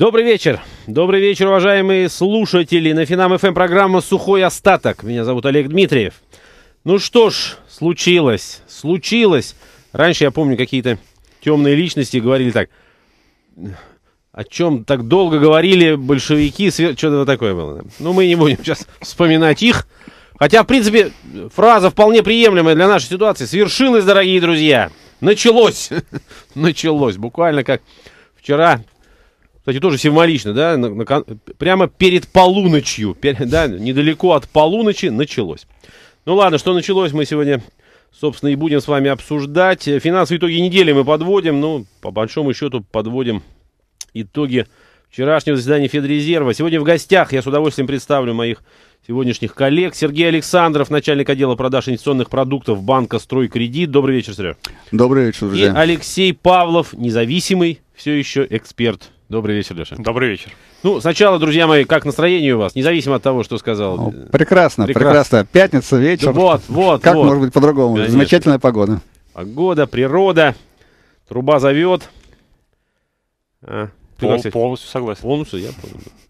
Добрый вечер. Добрый вечер, уважаемые слушатели. На Финам ФМ эм программа «Сухой остаток». Меня зовут Олег Дмитриев. Ну что ж, случилось. Случилось. Раньше, я помню, какие-то темные личности говорили так. О чем так долго говорили большевики, свер... что-то такое было. Ну, мы не будем сейчас вспоминать их. Хотя, в принципе, фраза вполне приемлемая для нашей ситуации. Свершилось, дорогие друзья. Началось. Началось. Буквально как вчера кстати, тоже символично, да, на, на, прямо перед полуночью, пер, да, недалеко от полуночи началось. Ну ладно, что началось, мы сегодня, собственно, и будем с вами обсуждать. Финансовые итоги недели мы подводим, ну, по большому счету подводим итоги вчерашнего заседания Федрезерва. Сегодня в гостях я с удовольствием представлю моих сегодняшних коллег. Сергей Александров, начальник отдела продаж инвестиционных продуктов банка «Стройкредит». Добрый вечер, Сергей. Добрый вечер, друзья. И Алексей Павлов, независимый, все еще эксперт Добрый вечер, Леша. Добрый вечер. Ну, сначала, друзья мои, как настроение у вас, независимо от того, что сказал. Ну, прекрасно, прекрасно, прекрасно. Пятница, вечер. Да, вот, вот, Как вот. может быть по-другому? Конечно. Замечательная погода. Погода, природа, труба зовет. А, ты, Пол, кстати, полностью согласен. Полностью, я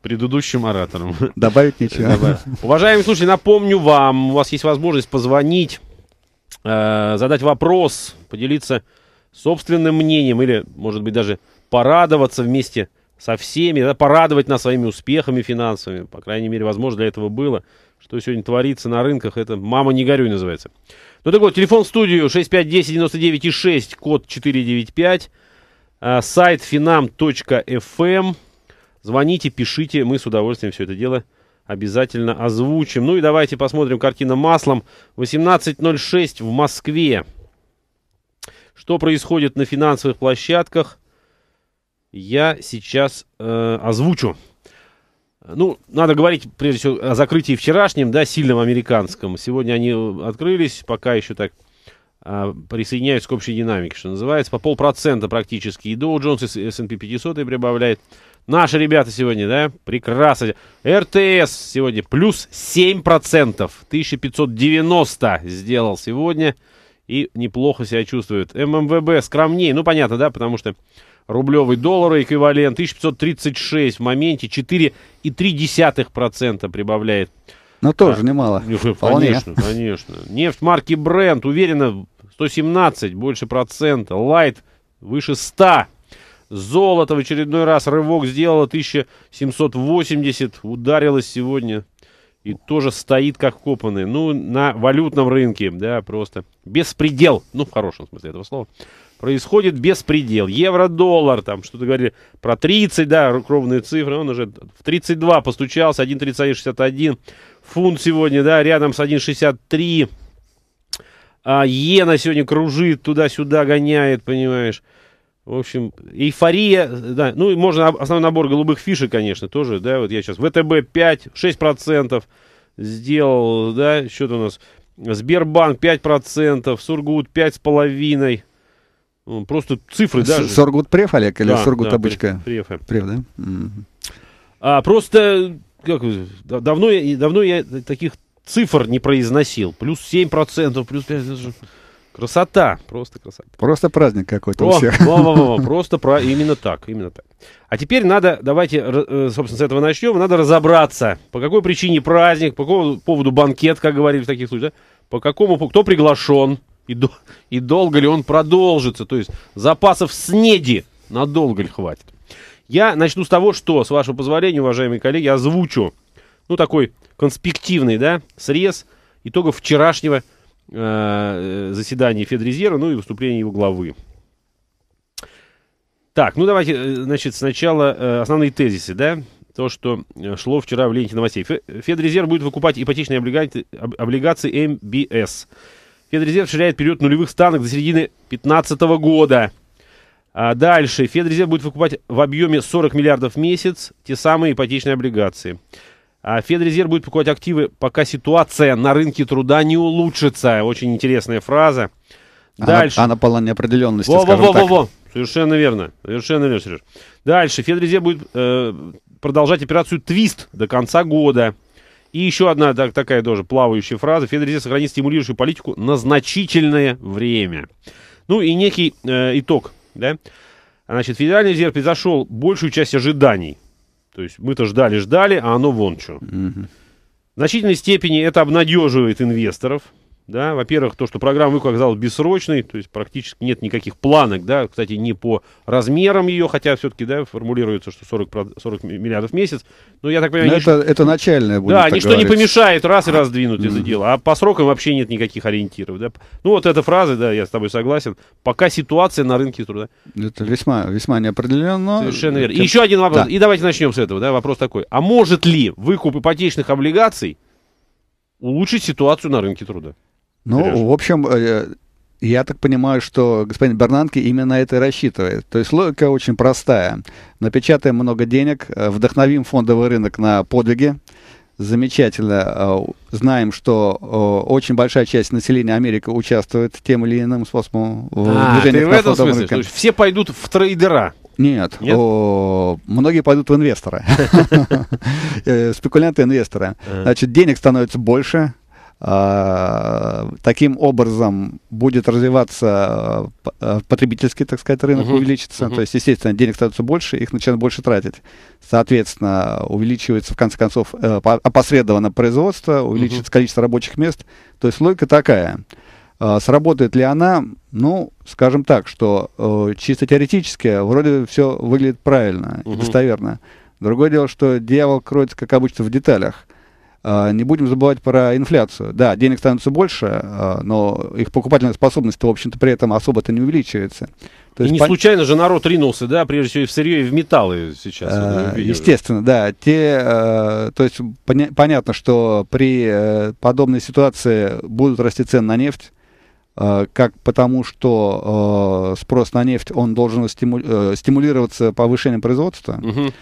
предыдущим оратором. Добавить нечего. Уважаемые слушатели, напомню вам, у вас есть возможность позвонить, э, задать вопрос, поделиться собственным мнением или, может быть, даже порадоваться вместе со всеми, да, порадовать нас своими успехами финансовыми. По крайней мере, возможно, для этого было. Что сегодня творится на рынках, это «мама не горюй» называется. Ну так вот, телефон в студию 6510 6, код 495, э, сайт finam.fm. Эм. Звоните, пишите, мы с удовольствием все это дело обязательно озвучим. Ну и давайте посмотрим картина маслом. 18.06 в Москве. Что происходит на финансовых площадках? я сейчас э, озвучу. Ну, надо говорить, прежде всего, о закрытии вчерашнем, да, сильном американском. Сегодня они открылись, пока еще так э, а, присоединяются к общей динамике, что называется. По полпроцента практически. И Dow Jones, и S&P 500 и прибавляет. Наши ребята сегодня, да, прекрасно. РТС сегодня плюс 7%. 1590 сделал сегодня. И неплохо себя чувствует. ММВБ скромнее. Ну, понятно, да, потому что рублевый доллар эквивалент 1536 в моменте 4,3% прибавляет. Но ну, тоже а, немало. Конечно, Вполне. конечно. Нефть марки Brent уверенно 117, больше процента. Лайт выше 100. Золото в очередной раз рывок сделало 1780, ударилось сегодня и тоже стоит как копанный. Ну, на валютном рынке, да, просто беспредел. Ну, в хорошем смысле этого слова происходит беспредел. Евро-доллар, там что-то говорили про 30, да, ровные цифры, он уже в 32 постучался, 1.3161, фунт сегодня, да, рядом с 1.63, а иена сегодня кружит, туда-сюда гоняет, понимаешь. В общем, эйфория, да, ну и можно основной набор голубых фишек, конечно, тоже, да, вот я сейчас, ВТБ 5, 6% сделал, да, счет у нас, Сбербанк 5%, Сургут 5,5%, Просто цифры да? Соргут-преф, Олег, или да, Соргут-обычка? Да, префа. Преф, да? А, просто как, давно, я, давно я таких цифр не произносил. Плюс 7%, плюс 5%. Красота, просто красота. Просто праздник какой-то о, у всех. О, о, о, просто про именно так, именно так. А теперь надо, давайте, э, собственно, с этого начнем. Надо разобраться, по какой причине праздник, по какому поводу банкет, как говорили в таких случаях, да? по какому, кто приглашен, и, до, и долго ли он продолжится? То есть запасов снеди надолго ли хватит? Я начну с того, что, с вашего позволения, уважаемые коллеги, озвучу, ну, такой конспективный, да, срез итогов вчерашнего э, э, заседания Федрезерва, ну и выступления его главы. Так, ну давайте, э, значит, сначала э, основные тезисы, да, то, что э, шло вчера в ленте новостей. Федрезерв будет выкупать ипотечные облигации, облигации MBS – Федрезерв ширяет период нулевых станок до середины 2015 года. А дальше. Федрезерв будет выкупать в объеме 40 миллиардов в месяц те самые ипотечные облигации. А Федрезерв будет покупать активы, пока ситуация на рынке труда не улучшится. Очень интересная фраза. Дальше. Она, она полна неопределенности, во, скажем во, во, так. Во, во. Совершенно верно. Совершенно верно, Сереж. Дальше. Федрезерв будет э, продолжать операцию «Твист» до конца года. И еще одна так, такая тоже плавающая фраза. Федрезерв сохранит стимулирующую политику на значительное время. Ну и некий э, итог. Да? Значит, Федеральный резерв превзошел большую часть ожиданий. То есть мы-то ждали-ждали, а оно вон что. Угу. В значительной степени это обнадеживает инвесторов – да, во-первых, то, что программа выкупа оказалась бессрочной, то есть практически нет никаких планок, да, кстати, не по размерам ее, хотя все-таки, да, формулируется, что 40, 40 миллиардов в месяц, но я так понимаю... Но нич... это, это начальное будет, Да, ничто говорить. не помешает раз и раздвинуть mm-hmm. это дело, а по срокам вообще нет никаких ориентиров, да. Ну, вот эта фраза, да, я с тобой согласен, пока ситуация на рынке труда. Это весьма, весьма неопределенно. Совершенно верно. Тем... И еще один вопрос, да. и давайте начнем с этого, да, вопрос такой, а может ли выкуп ипотечных облигаций улучшить ситуацию на рынке труда? Ну, Сережа. в общем, э, я так понимаю, что господин Бернанки именно это и рассчитывает. То есть логика очень простая. Напечатаем много денег, э, вдохновим фондовый рынок на подвиги. Замечательно. Э, знаем, что очень большая часть населения Америки участвует тем или иным способом в а, движении. Ты в этом смысле? Рынка. То есть все пойдут в трейдера? Нет, Нет? О, многие пойдут в инвесторы, спекулянты-инвесторы. Значит, денег становится больше, а, таким образом будет развиваться э, э, потребительский, так сказать, рынок uh-huh. увеличится. Uh-huh. То есть, естественно, денег становится больше, их начинают больше тратить. Соответственно, увеличивается, в конце концов, э, опосредованно производство, увеличивается uh-huh. количество рабочих мест. То есть логика такая. А, сработает ли она? Ну, скажем так, что чисто теоретически вроде все выглядит правильно uh-huh. и достоверно. Другое дело, что дьявол кроется, как обычно, в деталях. А, не будем забывать про инфляцию. Да, денег становится больше, а, но их покупательная способность, в общем-то, при этом особо-то не увеличивается. То и есть, не пон... случайно же народ ринулся, да, прежде всего и в сырье, и в металлы сейчас. А, естественно, да. Те, а, то есть поня- понятно, что при а, подобной ситуации будут расти цены на нефть, а, как потому, что а, спрос на нефть, он должен стиму- э, стимулироваться повышением производства. Угу.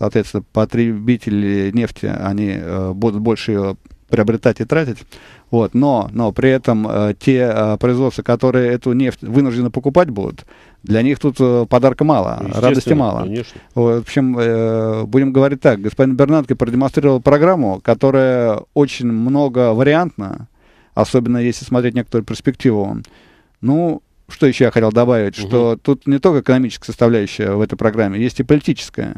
Соответственно, потребители нефти, они э, будут больше ее приобретать и тратить. Вот, но, но при этом э, те э, производства, которые эту нефть вынуждены покупать будут, для них тут э, подарка мало, радости мало. Конечно. В общем, э, будем говорить так, господин Бернанке продемонстрировал программу, которая очень много вариантна, особенно если смотреть некоторую перспективу. Ну, что еще я хотел добавить, угу. что тут не только экономическая составляющая в этой программе, есть и политическая.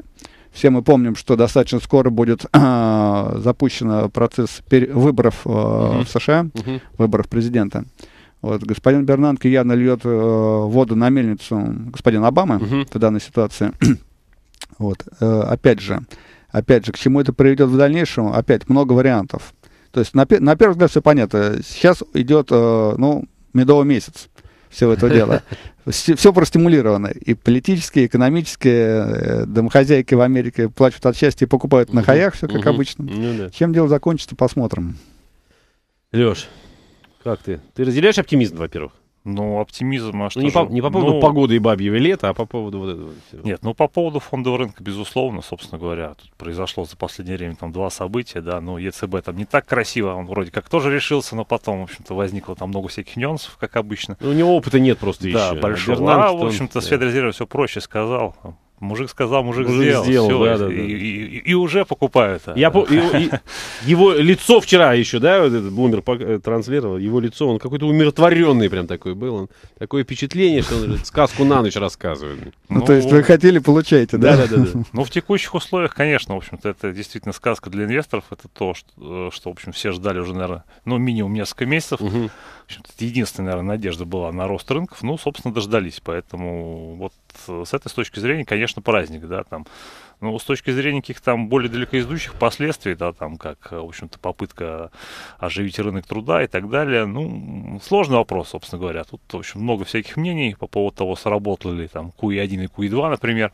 Все мы помним, что достаточно скоро будет э, а, запущен процесс выборов э, угу. в США, угу. выборов президента. Вот, господин Бернанке явно льет э, воду на мельницу господина Обамы угу. в данной ситуации. вот, э, опять же, опять же, к чему это приведет в дальнейшем? Опять много вариантов. То есть, на, на первый взгляд, все понятно. Сейчас идет, э, ну, медовый месяц всего этого дела. Все простимулировано. И политические, и экономические. Э, домохозяйки в Америке плачут от счастья и покупают на хаях, все как обычно. Ну Чем дело закончится, посмотрим. Леш, как ты? Ты разделяешь оптимизм, во-первых? Ну, оптимизм, а ну, что ну, не, же? по, не по поводу ну, погоды и бабьего лета, а по поводу вот этого всего. Нет, ну, по поводу фондового рынка, безусловно, собственно говоря, тут произошло за последнее время там два события, да, но ну, ЕЦБ там не так красиво, он вроде как тоже решился, но потом, в общем-то, возникло там много всяких нюансов, как обычно. Ну, у него опыта нет просто да, еще. Да, большого. а, в общем-то, да. Федрезерв все проще сказал, Мужик сказал, мужик, мужик сделал. сделал все, да, да, И, и, и уже покупают. Я по, и, и, его лицо вчера еще, да, вот этот Блумер э, транслировал, его лицо, он какой-то умиротворенный прям такой был. Он, такое впечатление, что он сказку на ночь рассказывает. Ну, ну то есть ну, вы хотели, получаете, да? Да, да, да. Ну, в текущих условиях, конечно, в общем-то, это действительно сказка для инвесторов. Это то, что, э, что в общем, все ждали уже, наверное, ну, минимум несколько месяцев. Угу. В общем-то, единственная, наверное, надежда была на рост рынков. Ну, собственно, дождались. Поэтому вот с этой точки зрения, конечно, праздник, да, там. Но ну, с точки зрения каких-то там более далекоидущих последствий, да, там, как, в общем-то, попытка оживить рынок труда и так далее, ну, сложный вопрос, собственно говоря. Тут, в общем, много всяких мнений по поводу того, сработали ли там QE1 и QE2, например.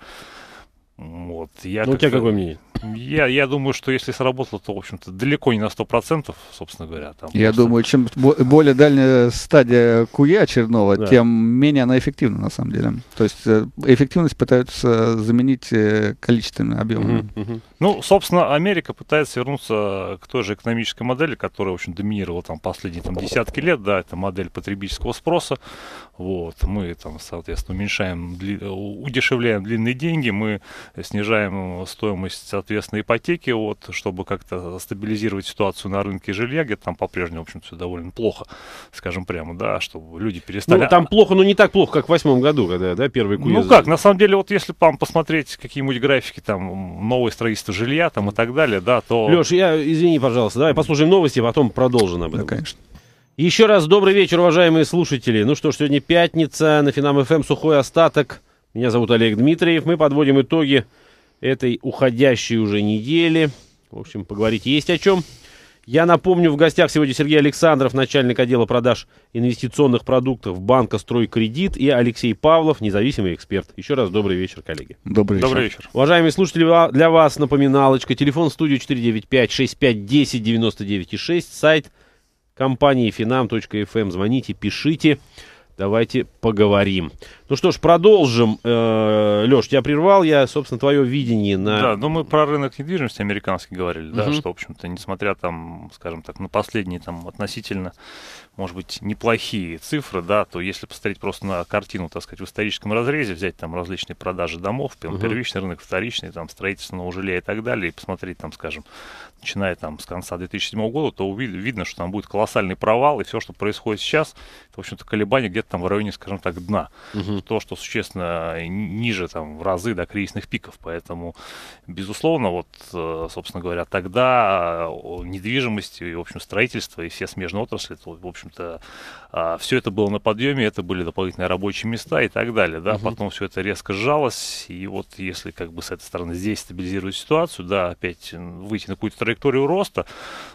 Вот, я ну, у тебя какое мнение? Я, я думаю, что если сработало, то, в общем-то, далеко не на 100%, собственно говоря. Там я просто... думаю, чем более дальняя стадия куя черного, да. тем менее она эффективна, на самом деле. То есть э, эффективность пытаются заменить э, количественными объемами. Угу, угу. Ну, собственно, Америка пытается вернуться к той же экономической модели, которая, в общем, доминировала там последние там, десятки лет. Да, это модель потребительского спроса. Вот, мы там, соответственно, уменьшаем, удешевляем длинные деньги, мы снижаем стоимость, соответственно, ипотеки, вот, чтобы как-то стабилизировать ситуацию на рынке жилья, где там по-прежнему, в общем все довольно плохо, скажем прямо, да, чтобы люди перестали... Ну, там плохо, но не так плохо, как в восьмом году, когда, да, первый куез... Ну, как, на самом деле, вот если там посмотреть какие-нибудь графики, там, новое строительство жилья, там, и так далее, да, то... Леш, я, извини, пожалуйста, давай послушаем новости, потом продолжим об этом. Да, конечно. Еще раз добрый вечер, уважаемые слушатели. Ну что ж, сегодня пятница, на Финам ФМ эм сухой остаток. Меня зовут Олег Дмитриев. Мы подводим итоги этой уходящей уже недели. В общем, поговорить есть о чем. Я напомню, в гостях сегодня Сергей Александров, начальник отдела продаж инвестиционных продуктов банка «Стройкредит» и Алексей Павлов, независимый эксперт. Еще раз добрый вечер, коллеги. Добрый вечер. Добрый вечер. Уважаемые слушатели, для вас напоминалочка. Телефон студию 495-6510-99,6. Сайт компании finam.fm. Эм». Звоните, Пишите давайте поговорим. Ну что ж, продолжим. Э, Леш, тебя прервал я, собственно, твое видение на... Да, ну мы про рынок недвижимости американский говорили, да, что, в общем-то, несмотря там, скажем так, на последние там относительно, может быть, неплохие цифры, да, то если посмотреть просто на картину, так сказать, в историческом разрезе, взять там различные продажи домов, первичный рынок, вторичный, там, строительство жилия и так далее, и посмотреть там, скажем, начиная там с конца 2007 года, то увид- видно, что там будет колоссальный провал, и все, что происходит сейчас, это, в общем-то, колебания где-то там в районе, скажем так, дна. Угу. То, что существенно э, ниже там в разы до кризисных пиков. Поэтому, безусловно, вот, э, собственно говоря, тогда э, недвижимость и, в общем, строительство и все смежные отрасли, то, в общем-то, все это было на подъеме, это были дополнительные рабочие места и так далее, да, угу. потом все это резко сжалось, и вот если как бы с этой стороны здесь стабилизировать ситуацию, да, опять выйти на какую-то траекторию роста,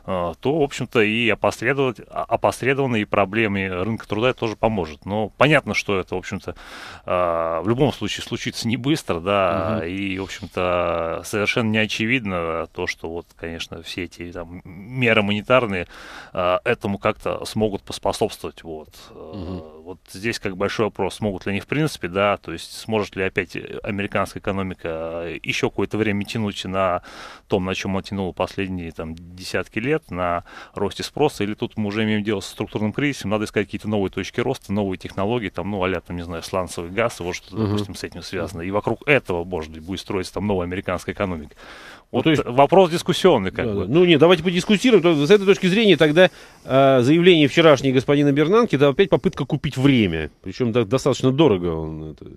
э, то, в общем-то, и опосредовать, а, опосредованные проблемы рынка труда тоже поможет. Но понятно, что это, в общем-то, э, в любом случае случится не быстро, да, угу. и, в общем-то, совершенно не очевидно то, что вот, конечно, все эти там, меры монетарные э, этому как-то смогут поспособствовать. Вот. Угу. вот здесь как большой вопрос, смогут ли они в принципе, да, то есть сможет ли опять американская экономика еще какое-то время тянуть на том, на чем она тянула последние последние там, десятки лет на росте спроса, или тут мы уже имеем дело с структурным кризисом, надо искать какие-то новые точки роста, новые технологии, там, ну, а там, не знаю, сланцевый газ, вот что, угу. допустим, с этим связано. И вокруг этого, может быть, будет строиться там новая американская экономика. Ну, вот ну, то есть... вопрос дискуссионный, как да, бы. Да. Ну нет, давайте подискутируем. С этой точки зрения тогда э, заявление вчерашнее господина Бернанки, это опять попытка купить время. Причем да, достаточно дорого он это...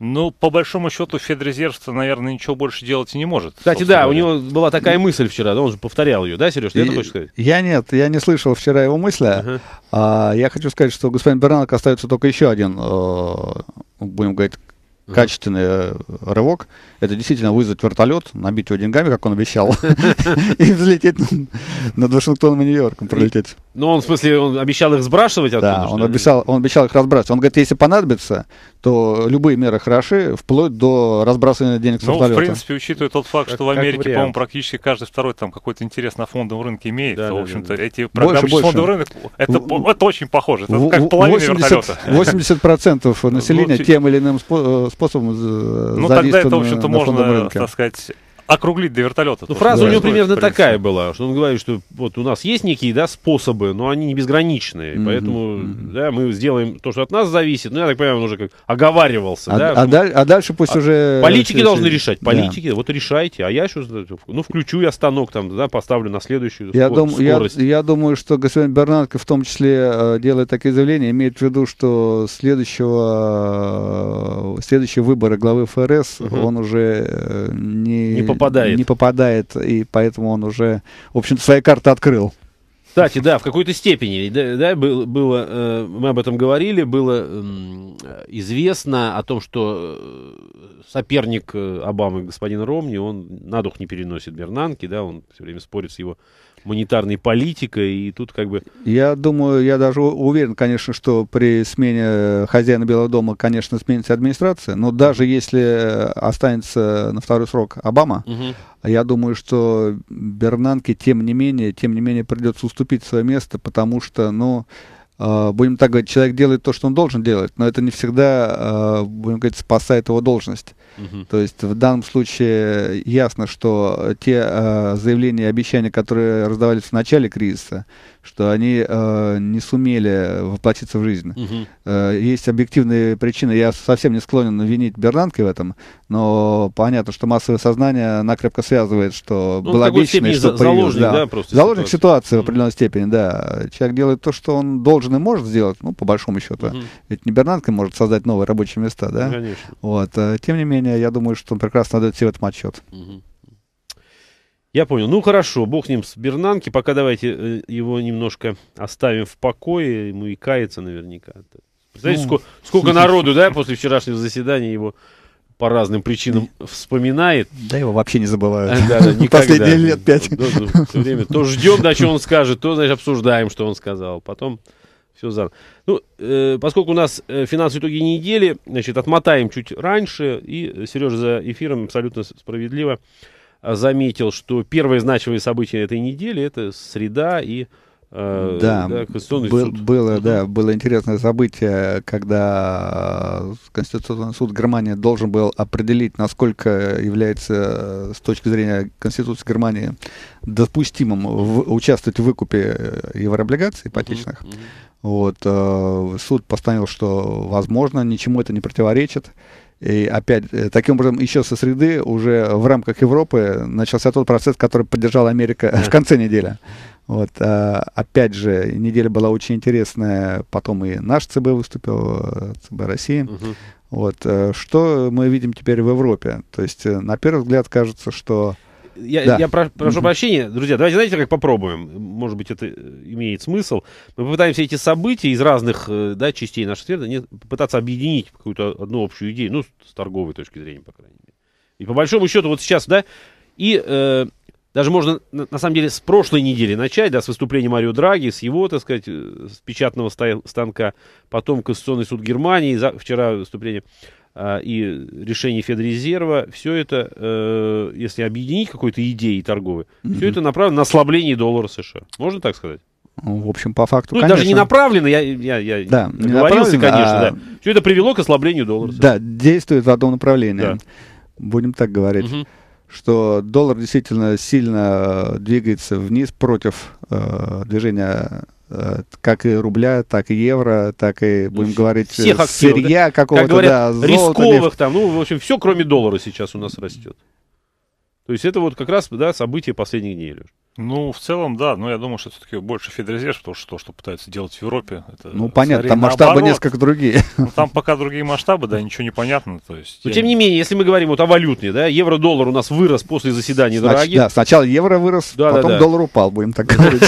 Ну, по большому счету, Федрезерв, наверное, ничего больше делать и не может. Кстати, да, говоря. у него была такая мысль вчера. Да, он он же повторял ее, да, Сереж, ты и, это хочешь сказать? Я нет, я не слышал вчера его мысли. Uh-huh. А, я хочу сказать, что господин Бернак остается только еще один, э, будем говорить, качественный э, рывок. Это действительно вызвать вертолет, набить его деньгами, как он обещал, и взлететь над Вашингтоном и Нью-Йорком, пролететь. Ну, он, в смысле, он обещал их сбрасывать оттуда? Да, он обещал, он обещал их разбрасывать. Он говорит, если понадобится, то любые меры хороши, вплоть до разбрасывания денег с ну, вертолета. в принципе, учитывая тот факт, как, что в Америке, по-моему, практически каждый второй там какой-то интерес на фондовом рынке имеет, да, то, в общем-то, да, эти программы больше, больше. фондовый рынок, это, в, это очень похоже, это в, как половина 80, вертолета. 80% ну, населения тем или иным э, способом на ну, тогда это, в общем-то, можно, так сказать, округлить до вертолета. Ну, фраза да, у него примерно такая была, что он говорит, что вот у нас есть некие да, способы, но они не безграничные, mm-hmm. поэтому mm-hmm. Да, мы сделаем то, что от нас зависит. Ну, я так понимаю, он уже как оговаривался. А, да, а, да, а дальше пусть а, уже... Политики все, должны все... решать, политики, да. вот решайте, а я еще, ну, включу я станок там, да, поставлю на следующую я скорость. Дум, я, я думаю, что господин Бернатко в том числе, э, делает такие заявления, имеет в виду, что следующего, э, следующего выбора главы ФРС mm-hmm. он уже э, не... не попадает. Не попадает, и поэтому он уже, в общем-то, свои карты открыл. Кстати, да, в какой-то степени, да, да было, было, э, мы об этом говорили, было известно о том, что э, соперник э, Обамы, господин Ромни, он на дух не переносит Бернанки, да, он все время спорит с его монетарной политикой, и тут как бы... Я думаю, я даже уверен, конечно, что при смене э, хозяина Белого дома, конечно, сменится администрация, но даже если э, останется на второй срок Обама, угу. я думаю, что Бернанке, тем не менее, тем не менее придется уступить свое место, потому что, ну, э, будем так говорить, человек делает то, что он должен делать, но это не всегда, будем говорить, спасает его должность. То есть в данном случае ясно, что те э, заявления и обещания, которые раздавались в начале кризиса, что они э, не сумели воплотиться в жизнь. Угу. Э, есть объективные причины. Я совсем не склонен винить Бернанки в этом, но понятно, что массовое сознание накрепко связывает, что ну, было обещано, что заложник, да. Да, просто заложник ситуации в определенной степени, да. Человек делает то, что он должен и может сделать, ну, по большому счету. Угу. Ведь не Бернанка может создать новые рабочие места, да? Конечно. Вот. Э, тем не менее, я думаю, что он прекрасно дает себе в этом отчет. Угу. Я понял. Ну хорошо, бог ним с Бернанки. Пока давайте э, его немножко оставим в покое. Ему и кается наверняка. Представляете, ну, сколько, народу, да, после вчерашнего заседания его по разным причинам вспоминает. Да его вообще не забывают. Да, да, Последние лет пять. Да, да, все время то ждем, да, что он скажет, то, значит, обсуждаем, что он сказал. Потом все заново. Ну, э, поскольку у нас э, финансовые итоги недели, значит, отмотаем чуть раньше. И э, Сережа за эфиром абсолютно справедливо Э, заметил, что первые значимые события этой недели это среда и э, да, да, Конституционный был, суд. Было, да, было интересное событие, когда э, Конституционный суд Германии должен был определить, насколько является э, с точки зрения Конституции Германии допустимым в, участвовать в выкупе еврооблигаций ипотечных. Угу, угу. Вот, э, суд постановил, что возможно, ничему это не противоречит. И опять, э, таким образом, еще со среды уже в рамках Европы начался тот процесс, который поддержала Америка в конце недели. Вот, а, опять же, неделя была очень интересная, потом и наш ЦБ выступил, э, ЦБ России. Угу. Вот, э, что мы видим теперь в Европе? То есть, на первый взгляд, кажется, что я, да. я про, прошу прощения, друзья, давайте, знаете, как попробуем? Может быть, это э, имеет смысл. Мы попытаемся эти события из разных э, да, частей нашей сферы попытаться объединить какую-то одну общую идею, ну, с торговой точки зрения, по крайней мере. И по большому счету вот сейчас, да, и э, даже можно, на, на самом деле, с прошлой недели начать, да, с выступления Марио Драги, с его, так сказать, э, с печатного станка, потом Конституционный суд Германии, за, вчера выступление а, и решений Федрезерва, все это, э, если объединить какой-то идеей торговой, mm-hmm. все это направлено на ослабление доллара США. Можно так сказать? Ну, в общем, по факту, ну, конечно. даже не направлено, я, я, я да, направлено, конечно, а... да. Все это привело к ослаблению доллара. США. Да, действует в одном направлении. Да. Будем так говорить. Mm -hmm. Что доллар действительно сильно двигается вниз против э, движения Э, как и рубля, так и евро, так и, будем говорить, всех э, актеров, сырья да? какого-то, как говорят, да, золота, рисковых там, ну, в общем, все, кроме доллара сейчас у нас растет. То есть это вот как раз, да, события последних дней, Леш. Ну, в целом, да, но я думаю, что все-таки больше Федрезерв, потому что то, что пытаются делать в Европе, это Ну, понятно, там масштабы наоборот. несколько другие. Ну, там пока другие масштабы, да, ничего не понятно. То есть, но, я... тем не менее, если мы говорим вот о валютной, да, евро-доллар у нас вырос после заседания Снач... дороги. Да, сначала евро вырос, да, потом да, да. доллар упал, будем так говорить.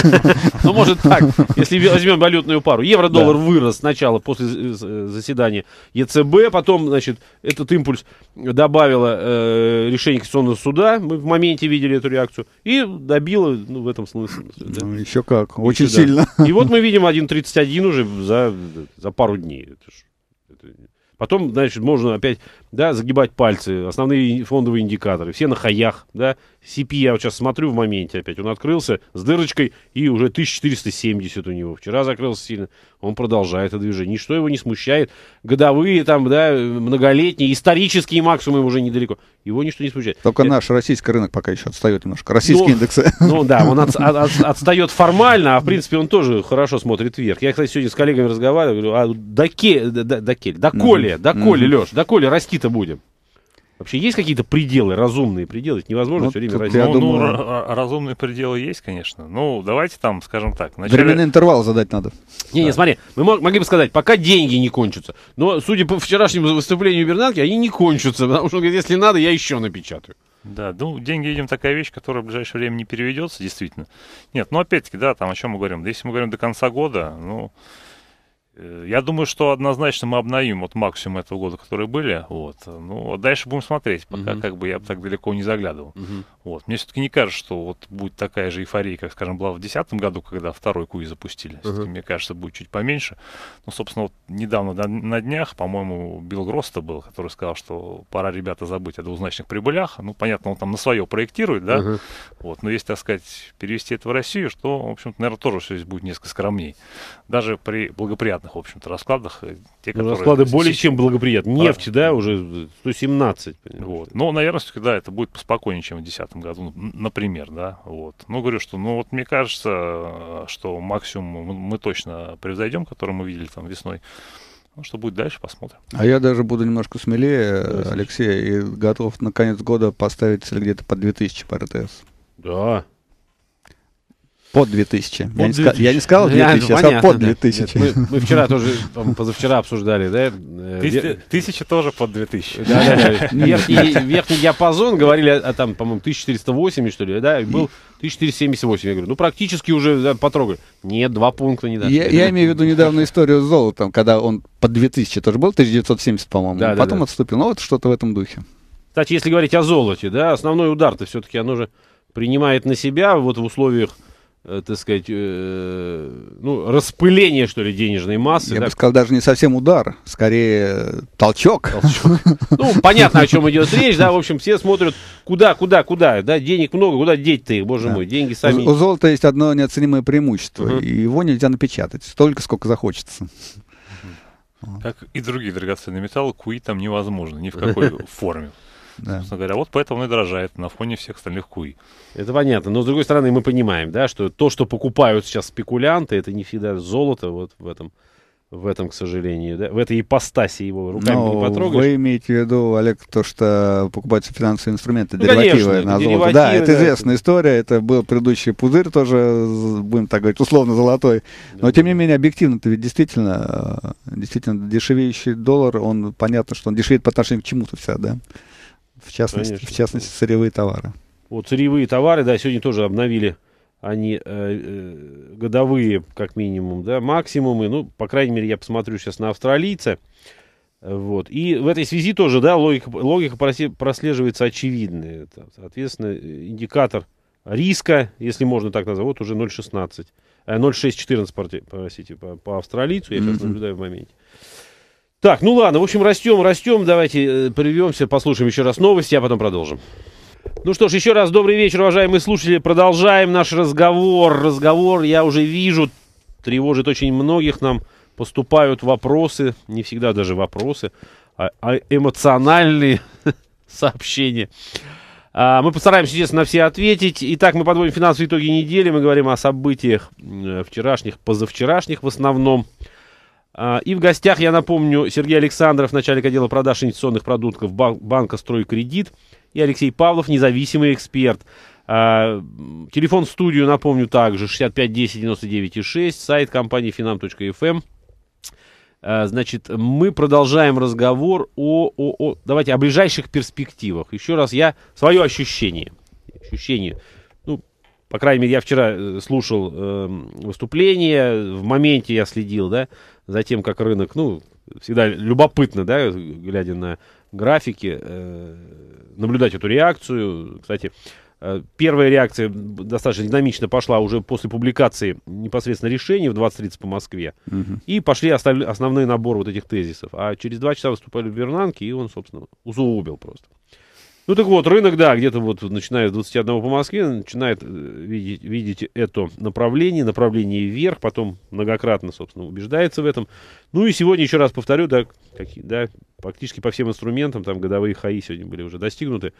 Ну, может так, если возьмем валютную пару. Евро-доллар вырос сначала после заседания ЕЦБ, потом, значит, этот импульс добавило э, решение Конституционного суда, мы в моменте видели эту реакцию, и добило ну, в этом смысле. Да? Ну, еще как, еще очень да. сильно. И вот мы видим 1.31 уже за, за пару дней. Это ж, это... Потом, значит, можно опять да, загибать пальцы, основные фондовые индикаторы, все на хаях, да, CP я вот сейчас смотрю в моменте опять, он открылся с дырочкой и уже 1470 у него, вчера закрылся сильно, он продолжает это движение, ничто его не смущает, годовые там, да, многолетние, исторические максимумы уже недалеко, его ничто не смущает. Только это... наш российский рынок пока еще отстает немножко, российские ну, индексы. Ну да, он от, от, от, отстает формально, а в принципе он тоже хорошо смотрит вверх. Я, кстати, сегодня с коллегами разговаривал, говорю, а докель, докель, доколе, доколе, Леш, доколе растит жить будем? Вообще есть какие-то пределы, разумные пределы? Это невозможно ну, все время разделить. Ну, ну, думаю... ну, разумные пределы есть, конечно. Ну, давайте там, скажем так. Вначале... Временный интервал задать надо. Не, да. не, смотри, мы могли бы сказать, пока деньги не кончатся. Но, судя по вчерашнему выступлению Бернанки, они не кончатся, потому что он говорит, если надо, я еще напечатаю. Да, ну, деньги, видим, такая вещь, которая в ближайшее время не переведется, действительно. Нет, ну, опять-таки, да, там о чем мы говорим. Если мы говорим до конца года, ну, Э, я думаю, что однозначно мы обновим вот максимум этого года, которые были. Вот. Ну, а дальше будем смотреть. Пока uh как бы я так далеко не заглядывал. uh вот. Мне все-таки не кажется, что вот будет такая же эйфория, как, скажем, была в 2010 году, когда второй куи запустили. Uh-huh. Мне кажется, будет чуть поменьше. Но, собственно, вот недавно на, на днях, по-моему, Билл Гроста был, который сказал, что пора, ребята, забыть о двузначных прибылях. Ну, понятно, он там на свое проектирует, да. Uh-huh. Вот. Но если, так сказать, перевести это в Россию, что, в общем-то, наверное, тоже все здесь будет несколько скромней. Даже при благоприятных, в общем-то, раскладах. Э, те, ну, расклады более чем благоприятные. Нефть, да, уже 117. Понимаешь? Вот. Но, наверное, все да, это будет поспокойнее, чем в 2010 2025 году, например, да, вот. Но говорю, что, ну, вот мне кажется, э, что максимум мы точно превзойдем, который мы видели там весной. Ну, что будет дальше, посмотрим. А я даже буду немножко смелее, э, да, Алексей, и готов на конец года поставить цель где-то по 2000 по РТС. Да. Под 2000. Под я, 2000. Не я не сказал 2000, ну, я сказал понятно, под 2000. Нет, мы, мы вчера тоже, позавчера обсуждали, да? Э, тысяча, тоже под 2000. Да, Верхний, диапазон, говорили, а, а там, по-моему, 1408, что ли, да? И был 1478. Я говорю, ну, практически уже да, потрогали. Нет, два пункта не дашь. Я, имею в виду недавно историю с золотом, когда он под 2000 тоже был, 1970, по-моему. Да, Потом отступил. Ну, вот что-то в этом духе. Кстати, если говорить о золоте, да, основной удар-то все-таки оно же принимает на себя вот в условиях Э, так сказать, э, ну, распыление, что ли, денежной массы. Я да? бы сказал, даже не совсем удар, скорее толчок. толчок. Ну, понятно, о чем идет речь, да, в общем, все смотрят, куда, куда, куда, да, денег много, куда деть-то их, боже да. мой, деньги сами. У золота есть одно неоценимое преимущество, угу. и его нельзя напечатать, столько, сколько захочется. Как и другие драгоценные металлы, куи там невозможно, ни в какой форме. Да. Собственно говоря, вот поэтому он и дорожает на фоне всех остальных куй. Это понятно. Но, с другой стороны, мы понимаем, да, что то, что покупают сейчас спекулянты, это не всегда золото вот в этом в этом, к сожалению, да? в этой ипостаси его руками Но не потрогаешь. Вы имеете в виду, Олег, то, что покупаются финансовые инструменты, ну, деривативы конечно, на золото. Да, да, это известная история, это был предыдущий пузырь тоже, будем так говорить, условно золотой. Но, да, тем не менее, объективно-то ведь действительно, э, действительно дешевеющий доллар, он, понятно, что он дешевеет по отношению к чему-то вся, да? в частности, в частности сырьевые товары. Вот сырьевые товары, да, сегодня тоже обновили они э, э, годовые, как минимум, да, максимумы. Ну, по крайней мере, я посмотрю сейчас на австралийца. Вот. И в этой связи тоже, да, логика, логика прослеживается очевидная. Это, соответственно, индикатор риска, если можно так назвать, вот уже 0,16. 0,614, э, простите, по, по австралийцу, я сейчас наблюдаю в моменте. Так, ну ладно, в общем, растем, растем. Давайте э, прервемся, послушаем еще раз новости, а потом продолжим. Ну что ж, еще раз добрый вечер, уважаемые слушатели. Продолжаем наш разговор. Разговор, я уже вижу, тревожит очень многих нам. Поступают вопросы, не всегда даже вопросы, а, а эмоциональные сообщения. А, мы постараемся, естественно, на все ответить. Итак, мы подводим финансовые итоги недели. Мы говорим о событиях э, вчерашних, позавчерашних в основном. А, и в гостях, я напомню, Сергей Александров, начальник отдела продаж инвестиционных продуктов банка «Стройкредит», и Алексей Павлов, независимый эксперт. А, телефон в студию, напомню, также 6510-99,6, сайт компании finam.fm. Эм. А, значит, мы продолжаем разговор о, о, о, давайте, о ближайших перспективах. Еще раз я свое ощущение, ощущение по крайней мере, я вчера э, слушал э, выступление, в моменте я следил, да, за тем, как рынок, ну, всегда любопытно, да, глядя на графики, э, наблюдать эту реакцию. Кстати, э, Первая реакция достаточно динамично пошла уже после публикации непосредственно решения в 20.30 по Москве. Угу. И пошли осталь... основные набор вот этих тезисов. А через два часа выступали в Бернанке, и он, собственно, узоубил просто. Ну так вот, рынок, да, где-то вот начиная с 21 по Москве, начинает э, видеть, видеть это направление, направление вверх, потом многократно, собственно, убеждается в этом. Ну и сегодня, еще раз повторю, да, как, да практически по всем инструментам, там годовые хаи сегодня были уже достигнуты.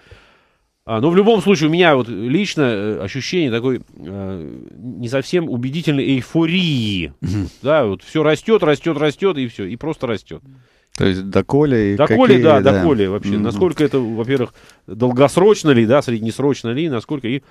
А, но в любом случае у меня вот лично э, ощущение такой э, не совсем убедительной эйфории. Да, вот все растет, растет, растет и все, и просто растет. То есть доколе? Доколе, какие, да, да, доколе вообще. Mm-hmm. Насколько это, во-первых, долгосрочно ли, да, среднесрочно ли, насколько и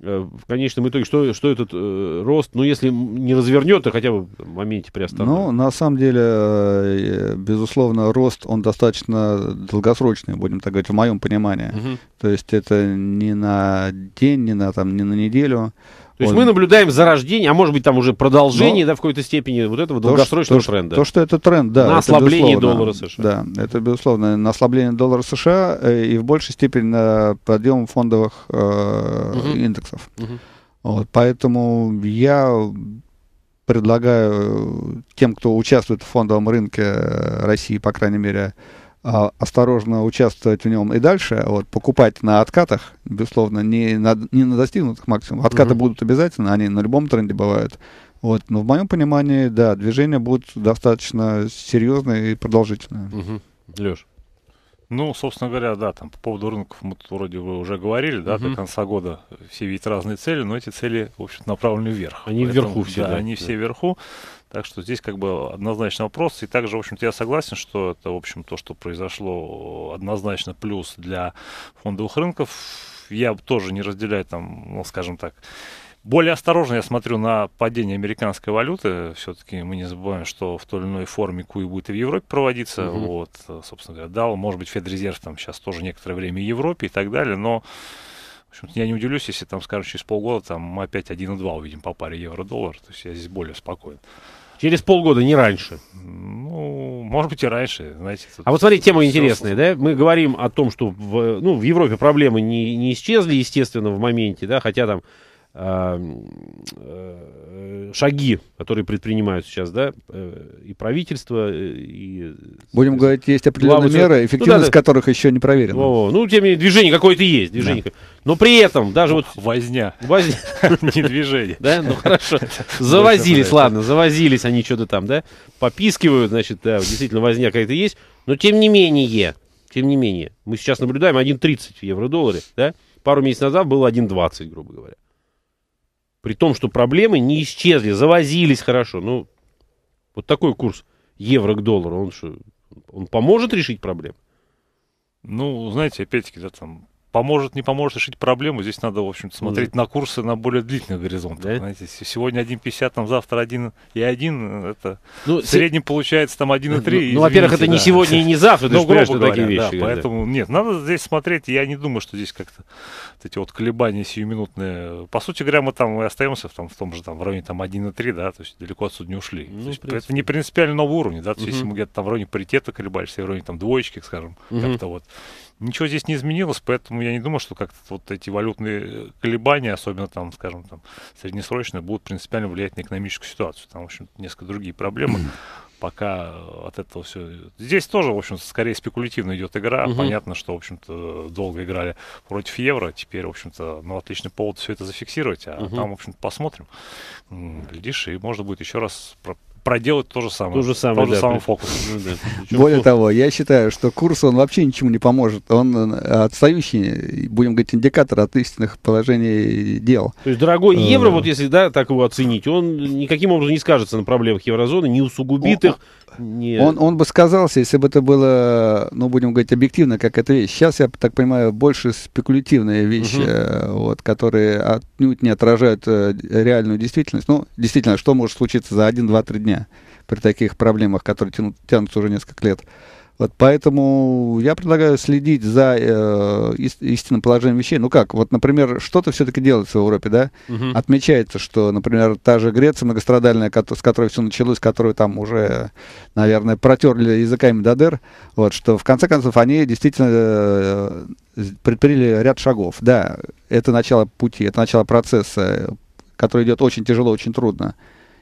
э, в конечном итоге, что, что этот э, рост, ну, если не развернет, то хотя бы в моменте приостановит. Ну, на самом деле, э, безусловно, рост, он достаточно долгосрочный, будем так говорить, в моем понимании. Угу. mm То есть это не на день, не на, там, не на неделю, то есть он... мы наблюдаем зарождение, а может быть там уже продолжение, Но... да, в какой-то степени вот этого то, долгосрочного что, тренда. То, что это тренд, да. На ослабление доллара США. Да, это безусловно. На ослабление доллара США э, и в большей степени на подъем фондовых э, угу. индексов. Угу. Вот, поэтому я предлагаю тем, кто участвует в фондовом рынке России, по крайней мере, а, осторожно участвовать в нем и дальше, вот, покупать на откатах, безусловно, не на, не на достигнутых максимумах. Откаты mm-hmm. будут обязательно, они на любом тренде бывают. Вот, но в моем понимании, да, движение будет достаточно серьезное и продолжительные. Угу. Леш. Ну, собственно говоря, да, там по поводу рынков мы тут вроде вы уже говорили, да, угу. до конца года все видят разные цели, но эти цели, в общем направлены вверх. Они Поэтому, вверху все. Да, да, они да. все вверху. Так что здесь как бы однозначно вопрос. И также, в общем-то, я согласен, что это, в общем, то, что произошло, э, однозначно плюс для фондовых рынков. Я тоже не разделяю там, ну, скажем так, более осторожно я смотрю на падение американской валюты. Все-таки мы не забываем, что в той или иной форме КУИ будет и в Европе проводиться. Угу. Uh Вот, э, собственно говоря, дал. Может быть, Федрезерв там сейчас тоже некоторое время в Европе и так далее. Но в общем я не удивлюсь, если там, скажем, через полгода там, мы опять 1,2 увидим по паре евро-доллар. То есть я здесь более спокоен. Через полгода, не раньше. Ну, может быть, и раньше, знаете. А вот смотри, тема интересная, да? Мы говорим о том, что в, ну, в Европе проблемы не, не исчезли, естественно, в моменте, да, хотя там Эм, э, шаги, которые предпринимают сейчас, да, э, и правительство, э, и... Будем говорить, есть определенные главы, меры, ну эффективность ну, да, которых еще не проверена. О, ну, тем не менее, движение какое-то есть, движение. Да. Но при этом даже вот... Возня. Возня. Не движение. Да, ну хорошо. Завозились, ладно, завозились они что-то там, да, попискивают, значит, да, действительно возня какая-то есть, но тем не менее, тем не менее, мы сейчас наблюдаем 1,30 в евро-долларе, да, пару месяцев назад было 1,20, грубо говоря. При том, что проблемы не исчезли, завозились хорошо. Ну, вот такой курс евро к доллару, он что, он поможет решить проблему? Ну, знаете, опять-таки, да, там поможет, не поможет решить проблему. Здесь надо, в общем смотреть да. на курсы на более длительных горизонтах. Да? Знаете, сегодня 1,50, там завтра 1 и 1, это ну, в среднем с... получается там 1,3. Ну, ну, ну во-первых, это да. не сегодня и не завтра, ну, грубо говоря, такие вещи. Да, когда. поэтому нет, надо здесь смотреть, я не думаю, что здесь как-то вот эти вот колебания сиюминутные. По сути говоря, мы там и остаемся в, там, в том же там, в районе там 1,3, да, то есть далеко отсюда не ушли. Ну, есть, это не принципиально новый уровень, да, то есть угу. если мы где-то там в районе паритета колебались, в районе там двоечки, скажем, угу. как-то вот Ничего здесь не изменилось, поэтому я не думаю, что как-то вот эти валютные э, колебания, особенно там, скажем, там, среднесрочные, будут принципиально влиять на экономическую ситуацию. Там, в общем, несколько другие проблемы пока э, от этого все. Здесь тоже, в общем-то, скорее спекулятивно идет игра. Угу. Понятно, что, в общем-то, долго играли против евро. Теперь, в общем-то, ну, отличный повод все это зафиксировать. А угу. там, в общем-то, посмотрим. Глядишь, и можно будет еще раз проделать то же самое. То же самое, то же да, самый фокус. Ну, да. Более того, я считаю, что курс, он вообще ничему не поможет. Он э, отстающий, будем говорить, индикатор от истинных положений дел. То есть дорогой э. евро, вот если да, так его оценить, он никаким образом не скажется на проблемах еврозоны, не усугубит их, не... Он, он бы сказался, если бы это было, ну, будем говорить, объективно, как это вещь. Сейчас, я так понимаю, больше спекулятивные вещи, угу. Э, вот, которые отнюдь не отражают э, реальную действительность. Ну, действительно, что может случиться за один, два, три дня при таких проблемах, которые тянут, тянутся уже несколько лет? Вот поэтому я предлагаю следить за э, истинным положением вещей. Ну как, вот, например, что-то все-таки делается в Европе, да? Угу. Отмечается, что, например, та же Греция многострадальная, с которой все началось, которую там уже, наверное, протерли языками до дыр, вот, что в конце концов они действительно э, предприняли ряд шагов. Да, это начало пути, это начало процесса, который идет очень тяжело, очень трудно.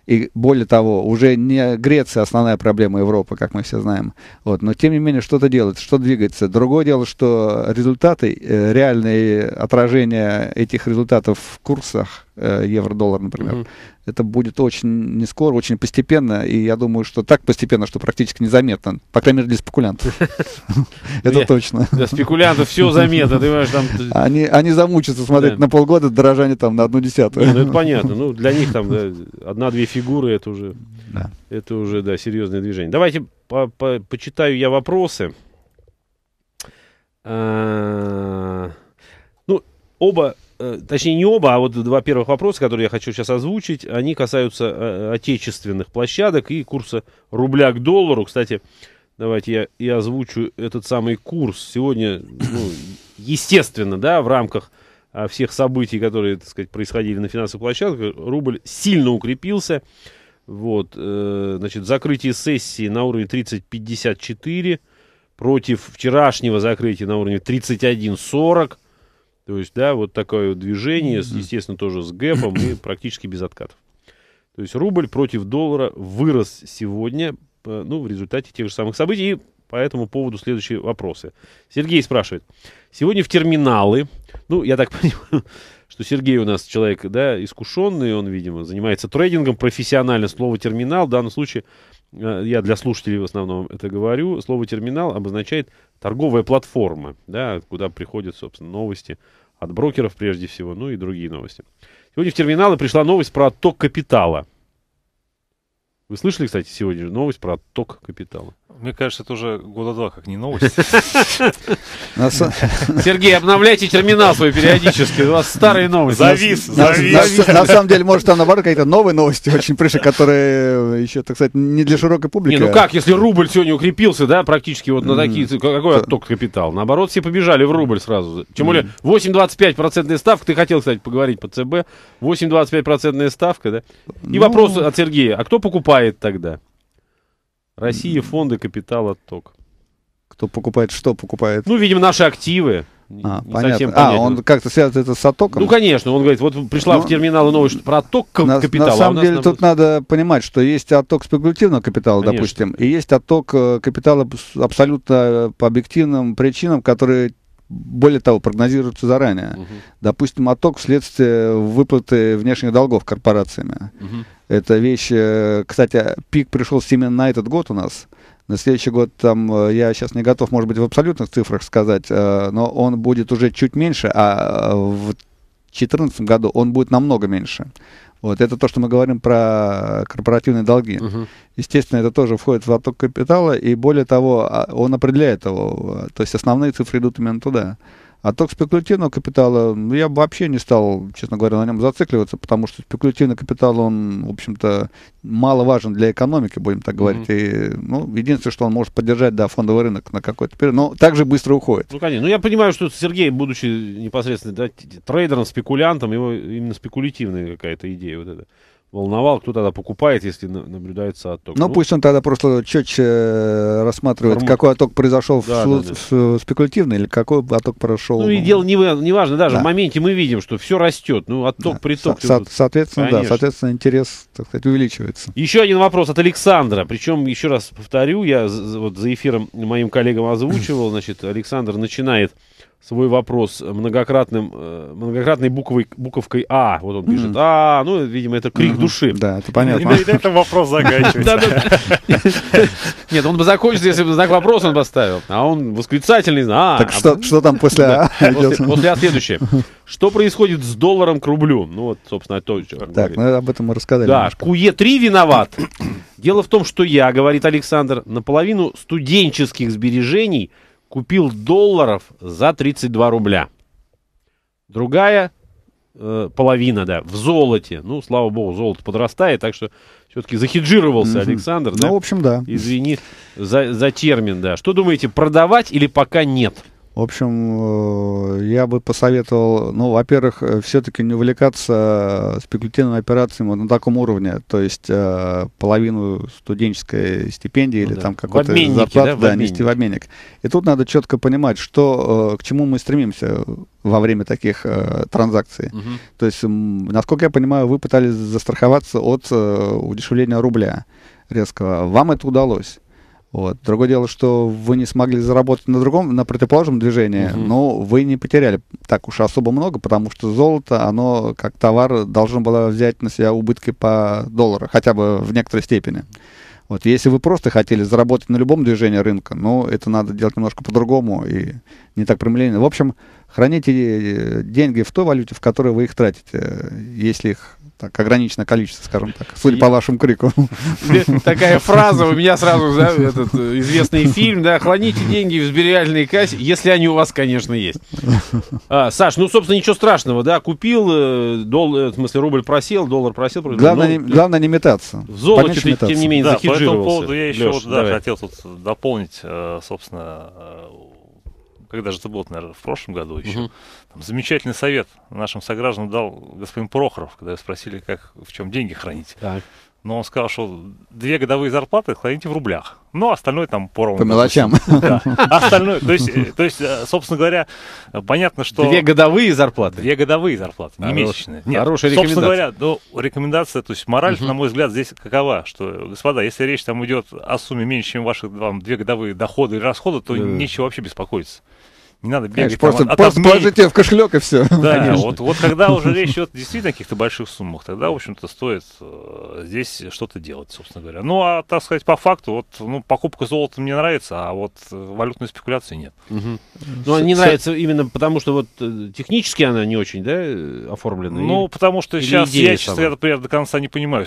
И более того, уже не Греция основная проблема Европы, как мы все знаем. Вот. Но тем не менее, что-то делается, что двигается. Другое дело, что результаты, э, реальные отражения этих результатов в курсах Э, евро-доллар, например. Угу. Это будет очень не скоро, очень постепенно, и я думаю, что так постепенно, что практически незаметно. По крайней мере, для спекулянтов. Это точно. Для спекулянтов все заметно, понимаешь, там... Они замучатся смотреть на полгода дорожание там на одну десятую. Ну, это понятно. Ну, для них там одна-две фигуры, это уже... Это уже, да, серьезное движение. Давайте почитаю я вопросы. А, ну, оба Э, точнее не оба, а вот два первых вопроса, которые я хочу сейчас озвучить, они касаются э, отечественных площадок и курса рубля к доллару. Кстати, давайте я и озвучу этот самый курс. Сегодня, ну, естественно, да, в рамках а, всех событий, которые, так сказать, происходили на финансовых площадках, рубль сильно укрепился. Вот, э, значит, закрытие сессии на уровне 30.54 против вчерашнего закрытия на уровне 31.40. То есть, да, вот такое движение, естественно, тоже с гэпом и практически без откатов. То есть рубль против доллара вырос сегодня, э, ну, в результате тех же самых событий. И по этому поводу следующие вопросы. Сергей спрашивает. Сегодня в терминалы, ну, я так понимаю, что Сергей у нас человек, да, искушенный, он, видимо, занимается трейдингом профессионально. Слово терминал в данном случае Э, я для слушателей в основном это говорю, слово терминал обозначает торговая платформа, да, куда приходят, собственно, новости от брокеров прежде всего, ну и другие новости. Сегодня в терминалы пришла новость про отток капитала. Вы слышали, кстати, сегодня новость про отток капитала? Мне кажется, это уже года два как не новость. Сергей, обновляйте терминал свой периодически. У вас старые новости. Завис, завис. На самом деле, может, там наоборот какие-то новые новости очень пришли, которые еще, так сказать, не для широкой публики. ну а как, если рубль сегодня укрепился, да, практически вот на такие... Какой отток капитал? Наоборот, все побежали в рубль сразу. Тем более 8,25% процентная ставка. Ты хотел, кстати, поговорить по ЦБ. 8,25% процентная ставка, да? И ну, вопрос от Сергея. А кто покупает тогда? Россия, фонды, капитал, отток. Кто покупает что покупает? Ну, видимо, наши активы. А, не понятно. совсем понятно. А, он как-то связан это с оттоком? Ну, конечно. Он говорит, вот пришла ну, в терминалы новость про отток на, капитала. На а самом а деле, наоборот... тут надо понимать, что есть отток спекулятивного капитала, конечно. допустим, и есть отток э, капитала абсолютно э, по объективным причинам, которые более того, прогнозируются заранее. Угу. Допустим, отток вследствие выплаты внешних долгов корпорациями. Угу. Это вещь, э, кстати, пик пришел именно на этот год у нас. На следующий год там, э, я сейчас не готов, может быть, в абсолютных цифрах сказать, э, но он будет уже чуть меньше, а в 2014 году он будет намного меньше. Вот, это то, что мы говорим про корпоративные долги. Угу. Естественно, это тоже входит в отток капитала, и более того, а, он определяет его. То есть основные цифры идут именно туда. А Отток спекулятивного капитала, я бы вообще не стал, честно говоря, на нем зацикливаться, потому что спекулятивный капитал, он, в общем-то, мало важен для экономики, будем так говорить. Mm-hmm. И, ну, единственное, что он может поддержать, да, фондовый рынок на какой-то период, но также быстро уходит. Ну, конечно. Ну, я понимаю, что Сергей, будучи непосредственно да, трейдером, спекулянтом, его именно спекулятивная какая-то идея вот эта волновал, кто тогда покупает, если наблюдается отток. Но ну, ну, пусть он тогда просто четче э, рассматривает, формат. какой отток произошел да, в, да, да. Э, спекулятивный или какой отток прошел. Ну и ну, дело не, не важно, даже да. в моменте мы видим, что все растет, ну отток, да. приток. Со- со- соответственно, конечно. да, соответственно, интерес, так сказать, увеличивается. Еще один вопрос от Александра, причем, еще раз повторю, я вот за эфиром моим коллегам озвучивал, значит, Александр начинает свой вопрос многократным, э, многократной буквой, буковкой А. Вот он пишет. А, ну, видимо, это крик души. Да, это понятно. И, и, это вопрос заканчивается. Нет, он бы закончился, если бы знак вопроса он поставил. А он восклицательный. А. а так что там после А? После А следующее. Что происходит с долларом к рублю? Ну, вот, собственно, то, что Так, мы об этом мы рассказали. Да, КУЕ-3 виноват. Дело в том, что я, говорит Александр, наполовину студенческих сбережений – купил долларов за 32 рубля. Другая э, половина, да, в золоте. Ну, слава богу, золото подрастает, так что все-таки захеджировался mm-hmm. Александр. Ну, да? в общем, да. Извини за, за термин, да. Что думаете, продавать или пока нет? В общем, э, я бы посоветовал, ну, во-первых, э, все-таки не увлекаться спекулятивными операциями на таком уровне, то есть э, половину студенческой стипендии ну, или да. там какой-то зарплаты, да, да нести в обменник. И тут надо четко понимать, что, к чему мы стремимся во время таких э, транзакций. Угу. То есть, насколько я понимаю, вы пытались застраховаться от э, удешевления рубля резкого. Вам это удалось. Вот. Другое дело, что вы не смогли заработать на другом, на противоположном движении, угу. но вы не потеряли так уж особо много, потому что золото, оно как товар должно было взять на себя убытки по доллару, хотя бы в некоторой степени. Вот, если вы просто хотели заработать на любом движении рынка, ну, это надо делать немножко по-другому и не так прямолинейно. В общем, храните э, деньги в той валюте, в которой вы их тратите. Если их так, ограниченное количество, скажем так, судя по вашему крику. Такая фраза у меня сразу, да, этот э, известный фильм, да, храните деньги в сберегательной кассе, если они у вас, конечно, есть. А, Саш, ну, собственно, ничего страшного, да, купил, э, доллар, э, в смысле, рубль просел, доллар просел. Главное, но, ну, не, главное не метаться. В золоте ты, тем не менее, да, захеджировался. По этому поводу я еще Леш, вот, да, хотел тут дополнить, собственно, когда же это было, наверное, в прошлом году еще, угу. там замечательный совет нашим согражданам дал господин Прохоров, когда спросили, как, в чем деньги хранить. Так. Но он сказал, что две годовые зарплаты храните в рублях. Ну, остальное там поровну. По мелочам. Да. Остальное, то есть, э, то есть, э, собственно говоря, понятно, что... Две годовые зарплаты? Две годовые зарплаты, не Хорош, месячные. Нет, хорошая собственно говоря, ну, рекомендация, то есть мораль, угу. на мой взгляд, здесь какова? Что, господа, если речь там идет о сумме меньше, чем ваши вам, две годовые доходы или расходы, то да. нечего вообще беспокоиться. Не надо бегать. Конечно, просто, от, просто положите в кошелек и все. Да, вот, вот когда уже речь идет действительно о каких-то больших суммах, тогда, в общем-то, стоит э, здесь что-то делать, собственно говоря. Ну, а, так сказать, по факту, вот, ну, покупка золота мне нравится, а вот э, валютной спекуляции нет. Угу. Ну, а не нравится именно потому, что вот э, технически она не очень, да, оформлена? Ну, и... потому что Или сейчас я, честно говоря, до конца не понимаю,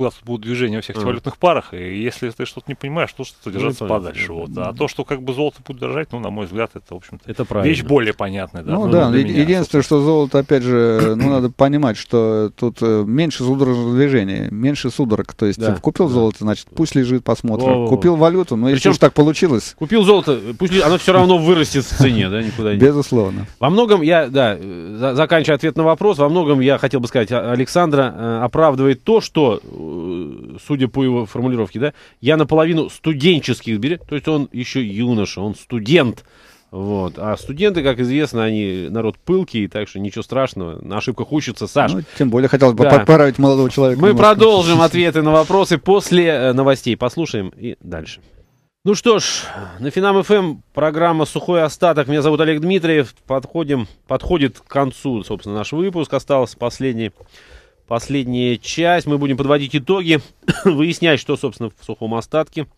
классу будут движения во всех этих mm. валютных парах, и если ты что-то не понимаешь, то что-то держаться ну, подальше. Понятно. Вот. А то, что как бы золото будет дорожать, ну, на мой взгляд, это, в общем-то, это вещь более понятная. Да, ну, ну да, меня, единственное, что золото, опять же, ну, надо понимать, что тут э, меньше судорожного движения, меньше судорог. То есть, да. Типа, купил да. золото, значит, пусть лежит, посмотрим. О-о-о. Купил валюту, но ну, Причем, если уж так получилось... Купил золото, пусть оно все равно вырастет в цене, да, никуда не... Безусловно. Во многом я, да, э, заканчивая ответ на вопрос, во многом я хотел бы сказать, а, Александра э, оправдывает то, что Э, судя по его формулировке, да, я наполовину студенческих берет, то есть он еще юноша, он студент. Вот. А студенты, как известно, они народ пылкий, так что ничего страшного. На ошибках учатся, Саш. Ну, тем более хотел бы да. поправить молодого человека. Мы немножко. продолжим ответы на вопросы после э, новостей. Послушаем и дальше. Ну что ж, на Финам ФМ эм программа «Сухой остаток». Меня зовут Олег Дмитриев. Подходим, подходит к концу, собственно, наш выпуск. Осталось последний последняя часть. Мы будем подводить итоги, выяснять, что, собственно, в сухом остатке.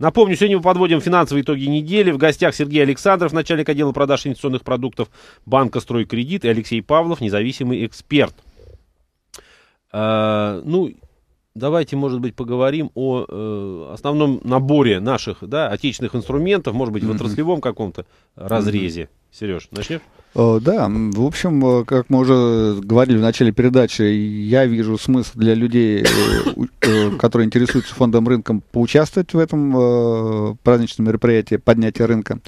Напомню, сегодня мы подводим финансовые итоги недели. В гостях Сергей Александров, начальник отдела продаж инвестиционных продуктов банка «Стройкредит» и Алексей Павлов, независимый эксперт. Э, ну, давайте, может быть, поговорим о э, основном наборе наших да, отечественных инструментов, может быть, в отраслевом каком-то разрезе. Mm-hmm. Сереж, начнешь? Э, да, в общем, э, как мы уже говорили в начале передачи, я вижу смысл для людей, э, которые интересуются фондом рынком, поучаствовать в этом праздничном мероприятии поднятия рынка.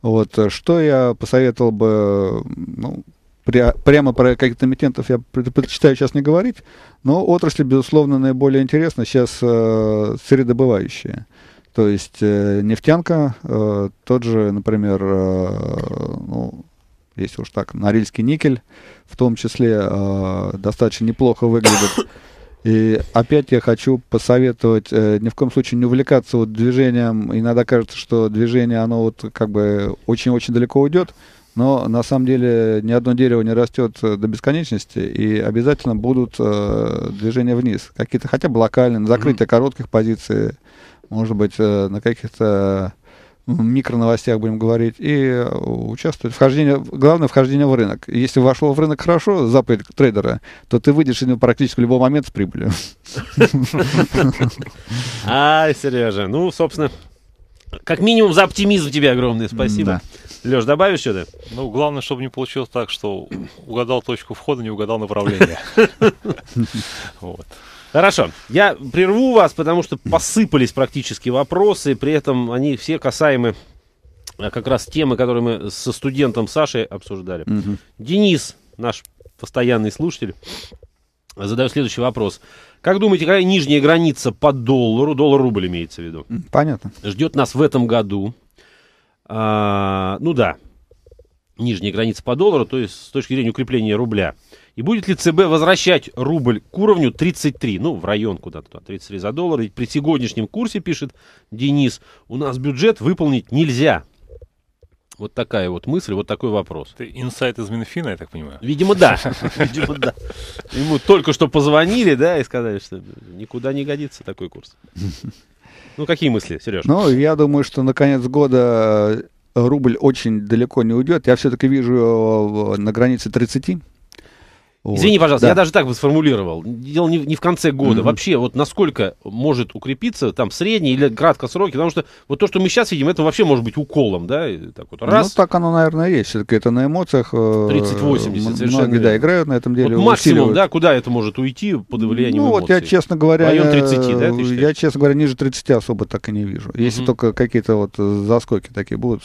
Вот. Что я посоветовал бы, ну, прямо про каких-то эмитентов я предпочитаю сейчас не говорить, но отрасли, безусловно, наиболее интересна сейчас э, сыредобывающая. То есть э, нефтянка, э, тот же, например, э, ну, если уж так, Норильский никель, в том числе, э, достаточно неплохо выглядит. И опять я хочу посоветовать э, ни в коем случае не увлекаться вот движением. Иногда кажется, что движение, оно вот как бы очень-очень далеко уйдет, но на самом деле ни одно дерево не растет э, до бесконечности, и обязательно будут э, движения вниз. Какие-то хотя бы локальные, на закрытие mm-hmm. коротких позиций, может быть, э, на каких-то э, микроновостях будем говорить, и э, участвовать. Вхождение, главное вхождение в рынок. Если вошло в рынок хорошо, запад трейдера, то ты выйдешь практически в любой момент с прибылью. Ай, Сережа, ну, собственно, как минимум за оптимизм тебе огромное спасибо. Да. Леш, добавишь что-то? Ну, главное, чтобы не получилось так, что угадал точку входа, не угадал направление. Вот. Хорошо. Я прерву вас, потому что посыпались практически вопросы, при этом они все касаемы э, как раз темы, которые мы со студентом Сашей обсуждали. Угу. Денис, наш постоянный слушатель, задаю следующий вопрос. Как думаете, какая нижняя граница по доллару, доллар-рубль имеется в виду? Понятно. Ждет нас в этом году. А, ну да, нижняя границы по доллару, то есть с точки зрения укрепления рубля. И будет ли ЦБ возвращать рубль к уровню 33, ну, в район куда-то, 33 за доллар. Ведь при сегодняшнем курсе, пишет Денис, у нас бюджет выполнить нельзя. Вот такая вот мысль, вот такой вопрос. Это инсайт из Минфина, я так понимаю? Видимо, да. Видимо, да. Ему только что позвонили, да, и сказали, что никуда не годится такой курс. Ну, какие мысли, Сереж? Ну, я думаю, что на конец года э, рубль очень далеко не уйдет. Я все-таки вижу на границе 30. Вот. Извини, пожалуйста, да. я даже так бы сформулировал. Дело не, не в конце года. Mm-hmm. Вообще, вот насколько может укрепиться там средний или краткосроки, потому что вот то, что мы сейчас видим, это вообще может быть уколом, да? И так вот, раз. Ну, так оно, наверное, есть. Все-таки это на эмоциях. 30-80, э, совершенно Многие, да, играют на этом деле. Вот максимум, да, куда это может уйти под влиянием Ну, эмоций? вот я, честно говоря... В 30, да, Я, честно говоря, ниже 30 особо так и не вижу. Если mm-hmm. только какие-то вот заскоки такие будут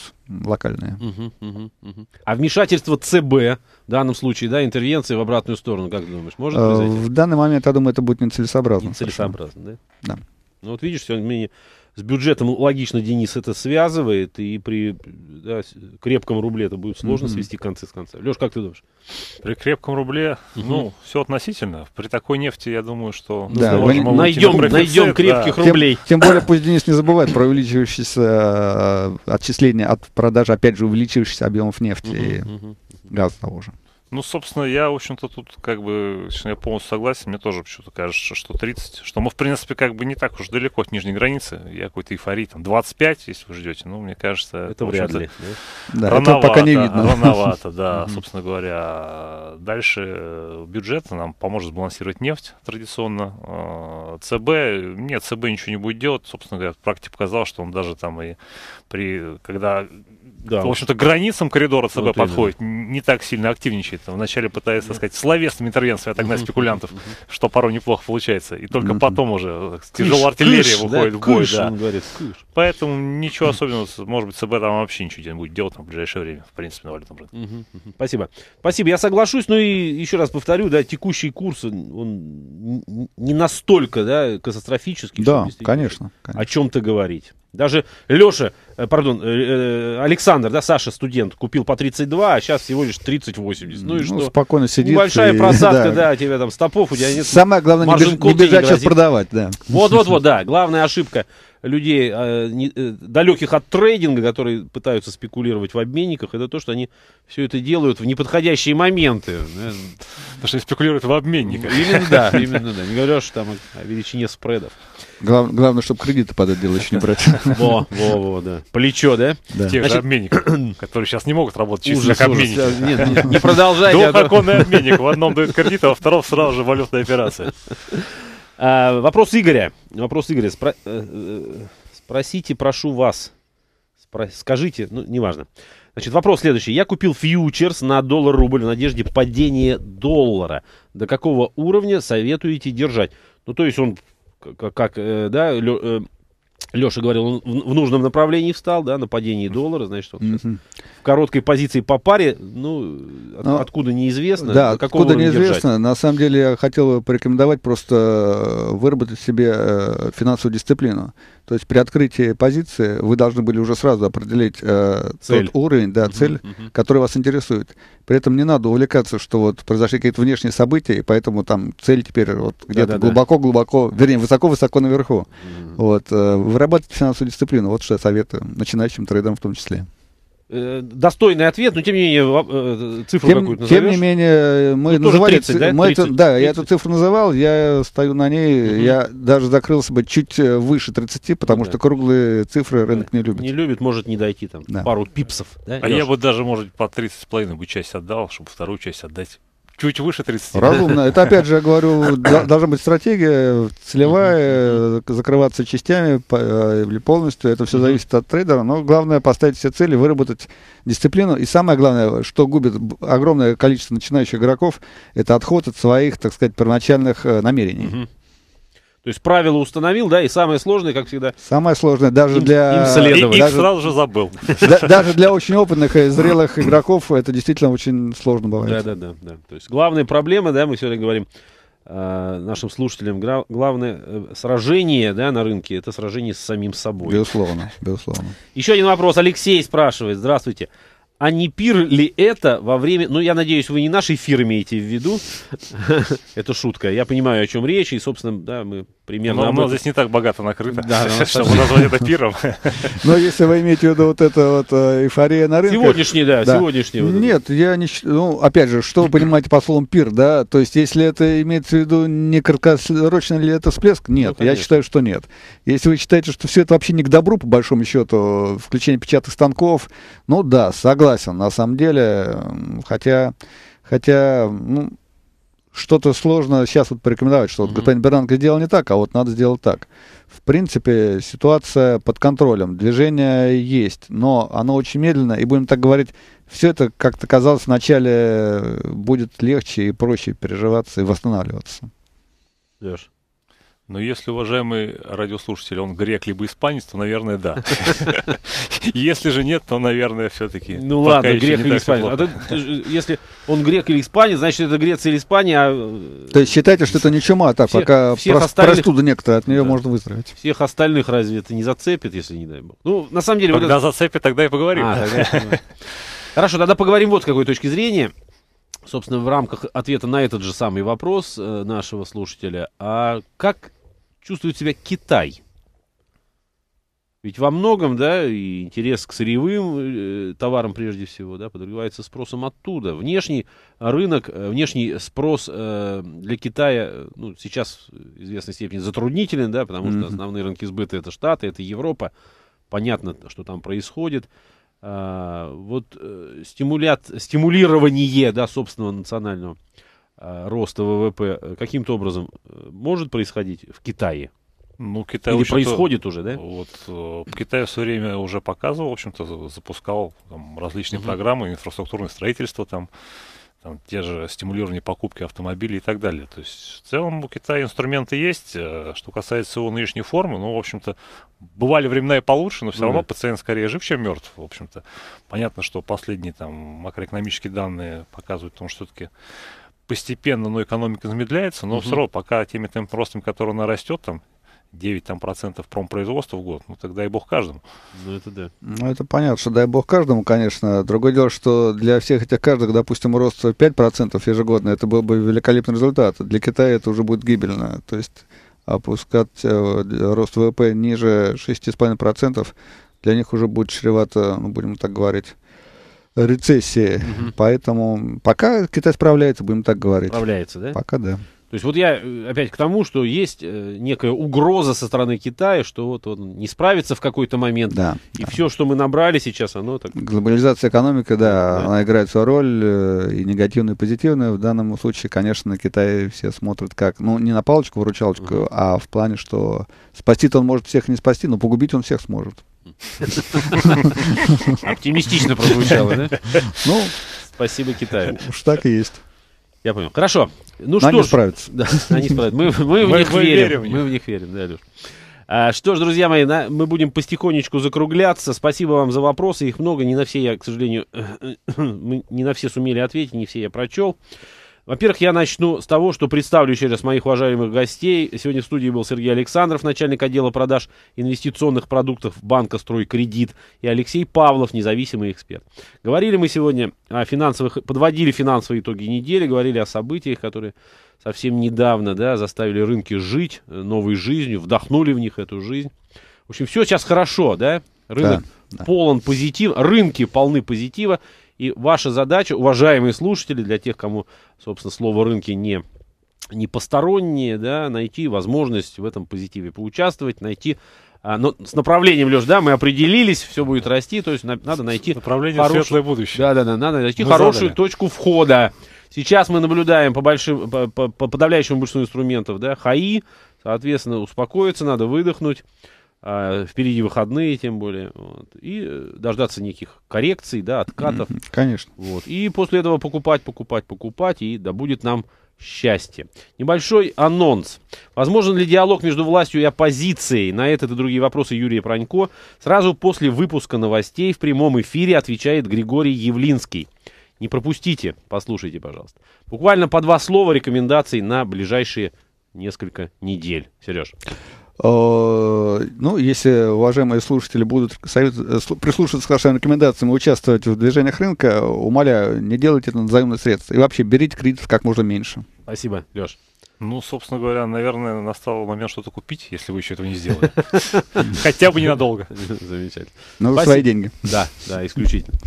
локальные. Uh-huh, uh-huh, uh-huh. А вмешательство ЦБ в данном случае, да, интервенции в обратную сторону, как думаешь, может произойти? Э, в данный момент, я думаю, это будет нецелесообразно. Нецелесообразно, да? Да. Ну вот видишь, все сегодня с бюджетом логично Денис это связывает, и при да, крепком рубле это будет сложно mm-hmm. свести концы с конца. Леш, как ты думаешь? При крепком рубле, mm-hmm. ну, все относительно. При такой нефти, я думаю, что ну да, мы найдем, на найдем крепких да. рублей. Тем, тем более, пусть Денис не забывает про увеличивающееся э, отчисление от продажи, опять же, увеличивающихся объемов нефти. Mm-hmm газ того же. Ну, собственно, я, в общем-то, тут как бы, я полностью согласен, мне тоже почему-то кажется, что 30, что мы, в принципе, как бы не так уж далеко от нижней границы, я какой-то эйфории, там, 25, если вы ждете, ну, мне кажется... Это вряд ли. Да, рановато, этого пока не видно. Рановато, да, собственно говоря. Дальше э, бюджет нам поможет сбалансировать нефть традиционно. Э, ЦБ, нет, ЦБ ничего не будет делать, собственно говоря, практика показал, что он даже там и при, когда да. в общем-то, границам коридора ЦБ вот подходит, именно. не так сильно активничает. Вначале пытается, так сказать, словесными интервенциями отогнать uh спекулянтов, что порой неплохо получается. И только потом уже э, тяжелая артиллерия выходит в бой. да. Поэтому ничего особенного, может быть, ЦБ там вообще ничего не будет делать там, в ближайшее время, в принципе, на валютном рынке. Спасибо. Спасибо, я соглашусь, но и еще раз повторю, да, текущий курс, он не настолько, да, катастрофический. Да, конечно, конечно. О чем-то говорить. Даже Леша Э, пардон, э, э, Александр, да, Саша, студент, купил по 32, а сейчас всего лишь 30-80. Ну и ну, что? спокойно сидит. Большая и, просадка, да. да, тебя там стопов, у тебя нет... Самое главное, не, беж, не бежать не сейчас продавать, да. Вот-вот-вот, да, главная ошибка людей, далеких от трейдинга, которые пытаются спекулировать в обменниках, это то, что они все это делают в неподходящие моменты. Потому что они спекулируют в обменниках. Именно да, именно да. Не говоришь там о величине спредов. Глав, главное, чтобы кредиты под это дело еще не брать. Во, во, во, да. Плечо, да? да. Тех Значит... же обменников, которые сейчас не могут работать чисто ужас, как обменники. Ужас. Нет, нет, не продолжайте. Двухоконный обменник. В одном дают кредит, а во втором сразу же валютная операция. А, вопрос Игоря. Вопрос Игоря. Спро... Э, э, спросите, прошу вас. Спро... Скажите, ну, неважно. Значит, вопрос следующий. Я купил фьючерс на доллар-рубль в надежде падения доллара. До какого уровня советуете держать? Ну, то есть он как, как э, да, Леша говорил, он в нужном направлении встал, да, на падении доллара, значит, он в короткой позиции по паре, ну, от, Но, ну, откуда неизвестно. Да, откуда неизвестно. Держать? На самом деле я хотел бы порекомендовать просто э, выработать себе э, финансовую дисциплину. То есть при открытии позиции вы должны были уже сразу определить э, цель. тот уровень, да, угу, цель, угу. который вас интересует. При этом не надо увлекаться, что вот произошли какие-то внешние события, и поэтому там цель теперь вот где-то глубоко-глубоко, да, да, да. вернее, высоко-высоко наверху. Угу. Вот, э, вырабатывать финансовую дисциплину, вот что я советую начинающим трейдерам в том числе. Э, достойный ответ, но тем не менее э, цифру тем, какую-то назовешь. Тем не менее, э, мы ну, называли... 30, да? Мы 30, это, да, 30. я эту цифру называл, я стою на ней, угу. я даже закрылся бы чуть выше 30, потому да. что круглые цифры рынок да. не любит. Не любит, может не дойти там да. пару пипсов. Да, а Леша? я бы даже, может, по 30 с половиной бы часть отдал, чтобы вторую часть отдать Чуть выше 30. Разумно. Это, опять же, я говорю, должна быть стратегия целевая, закрываться частями э, или полностью. Это все зависит от трейдера. Но главное поставить все цели, выработать дисциплину. И самое главное, что губит огромное количество начинающих игроков, это отход от своих, так сказать, первоначальных э, намерений. То есть правила установил, да, и самое сложное, как всегда. Самое сложное, даже им, для... Им следовать. И, даже, сразу же забыл. Да, даже для очень опытных и зрелых игроков это действительно очень сложно бывает. Да, да, да. да. То есть главная проблема, да, мы сегодня говорим э, нашим слушателям, гра- главное э, сражение, да, на рынке, это сражение с самим собой. Безусловно, безусловно. Еще один вопрос. Алексей спрашивает. Здравствуйте. Здравствуйте а не пир ли это во время... Ну, я надеюсь, вы не наш эфир имеете в виду. Это шутка. Я понимаю, о чем речь. И, собственно, да, мы примерно. Но, но здесь не так богато накрыто, да, чтобы назвать это пиром. Но если вы имеете в виду вот это вот э, эйфория на рынке... Сегодняшний, да, да. сегодняшний. Вот Нет, я не... Ну, опять же, что вы понимаете по словам пир, да? То есть, если это имеется в виду не краткосрочно ли это всплеск? Нет, ну, я считаю, что нет. Если вы считаете, что все это вообще не к добру, по большому счету, включение печатных станков, ну да, согласен, на самом деле, хотя... Хотя, ну, что-то сложно сейчас вот порекомендовать, что вот mm-hmm. господин Бернанко сделал не так, а вот надо сделать так. В принципе, ситуация под контролем, движение есть, но оно очень медленно, и будем так говорить, все это, как-то казалось, вначале будет легче и проще переживаться и восстанавливаться. Леш. Ну, если, уважаемый радиослушатель, он грек либо испанец, то, наверное, да. Если же нет, то, наверное, все-таки. Ну ладно, грек или испанец. А э, если он грек или испанец, значит, это Греция или Испания. А, э, то есть считайте, что это не чума, а так, пока простуда некто от нее можно выздороветь. Всех остальных разве это не зацепит, если не дай бог? Ну, на самом деле... Когда зацепит, тогда и поговорим. Хорошо, тогда поговорим вот с какой точки зрения. Собственно, в рамках ответа на этот же самый вопрос э, нашего слушателя. А как чувствует себя Китай? Ведь во многом, да, и интерес к сырьевым э, товарам прежде всего, да, подразумевается спросом оттуда. Внешний рынок, э, внешний спрос э, для Китая, э, ну, сейчас в известной степени затруднителен, да, потому mm-hmm. что основные рынки сбыта это Штаты, это Европа. Понятно, что там происходит. А, вот э, стимулят, стимулирование, да, собственного национального Э, роста ВВП э, каким-то образом э, может происходить в Китае? Ну, Китай, Или происходит уже, да? Вот э, Китай все время уже показывал, в общем-то, запускал там, различные угу. программы, инфраструктурное строительство, там, там, те же стимулирование покупки автомобилей и так далее. То есть, в целом, у Китая инструменты есть. Что касается его нынешней формы, ну, в общем-то, бывали времена и получше, но все ну равно пациент скорее жив, чем мертв, в общем-то. Понятно, что последние там макроэкономические данные показывают, том, что все-таки постепенно, но экономика замедляется, но угу. все равно пока теми темпами ростом, который она растет, там 9 там, процентов промпроизводства в год, ну тогда и бог каждому. Ну это да. Ну это понятно, что дай бог каждому, конечно. Другое дело, что для всех этих каждых, допустим, рост 5 процентов ежегодно, это был бы великолепный результат. Для Китая это уже будет гибельно. То есть опускать э, рост ВВП ниже 6,5 процентов для них уже будет чревато, ну будем так говорить, рецессии. Угу. Поэтому пока Китай справляется, будем так говорить. Справляется, да? Пока да. То есть вот я э, опять к тому, что есть э, некая угроза со стороны Китая, что вот он не справится в какой-то момент. Да, и да. все, что мы набрали сейчас, оно так... Глобализация экономики, да, да, она играет свою роль, э, и негативную, и позитивную. В данном случае, конечно, Китай все смотрят как, ну, не на палочку-выручалочку, uh-huh. а в плане, что спасти-то он может всех не спасти, но погубить он всех сможет. Оптимистично прозвучало, да? Ну, спасибо Китаю. Уж так и есть. Я понял. Хорошо. Ну что ж. справятся. Да, они справятся. Мы, в них верим. Мы в них верим, да, Леш. А, что ж, друзья мои, на, мы будем потихонечку закругляться. Спасибо вам за вопросы. Их много. Не на все я, к сожалению, не на все сумели ответить, не все я прочел. Во-первых, я начну с того, что представлю еще раз моих уважаемых гостей. Сегодня в студии был Сергей Александров, начальник отдела продаж инвестиционных продуктов банка «Стройкредит», и Алексей Павлов, независимый эксперт. Говорили мы сегодня о финансовых, подводили финансовые итоги недели, говорили о событиях, которые совсем недавно да, заставили рынки жить э, новой жизнью, вдохнули в них эту жизнь. В общем, все сейчас хорошо, да? Рынок да, полон позитива, рынки полны позитива. И ваша задача, уважаемые слушатели, для тех, кому, собственно, слово рынки не не посторонние, да, найти возможность в этом позитиве поучаствовать, найти а, но с направлением, Леш, да, мы определились, все будет расти, то есть на, надо найти... Направление хорош... светлое будущее. Да-да-да, надо найти мы хорошую задали. точку входа. Сейчас мы наблюдаем по, большим, по, по, по подавляющему большинству инструментов, да, ХАИ, соответственно, успокоиться надо, выдохнуть, а, впереди выходные, тем более, вот, и э, дождаться неких коррекций, да, откатов. конечно. Вот, и после этого покупать, покупать, покупать, и да будет нам счастье. Небольшой анонс. Возможен ли диалог между властью и оппозицией? На этот и другие вопросы Юрия Пронько сразу после выпуска новостей в прямом эфире отвечает Григорий Явлинский. Не пропустите, послушайте, пожалуйста. Буквально по два слова рекомендаций на ближайшие несколько недель. Сереж. Э, ну, если уважаемые слушатели будут совет, э, прислушиваться к нашим рекомендациям и участвовать в движениях рынка, умоляю, не делайте это на заемные средства. И вообще берите кредитов как можно меньше. Спасибо, Леш. Ну, собственно говоря, наверное, настал момент что-то купить, если вы еще этого не сделали. Хотя бы ненадолго. Замечательно. Ну, свои деньги. Да, да, исключительно.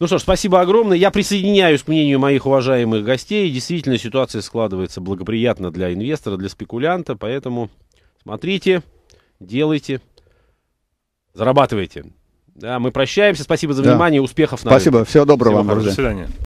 Ну что ж, спасибо огромное. Я присоединяюсь к мнению моих уважаемых гостей. Действительно, ситуация складывается благоприятно для инвестора, для спекулянта, поэтому Смотрите, делайте, зарабатывайте. Да, мы прощаемся. Спасибо за внимание. Да. Успехов на Спасибо. Всего доброго Всего вам, друзья. До свидания.